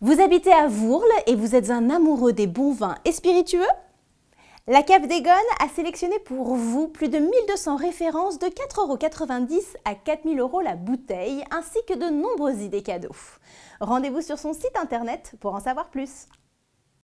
Vous habitez à Vourles et vous êtes un amoureux des bons vins et spiritueux La Cave des a sélectionné pour vous plus de 1200 références de 4,90€ à 4000€ la bouteille ainsi que de nombreuses idées cadeaux. Rendez-vous sur son site internet pour en savoir plus.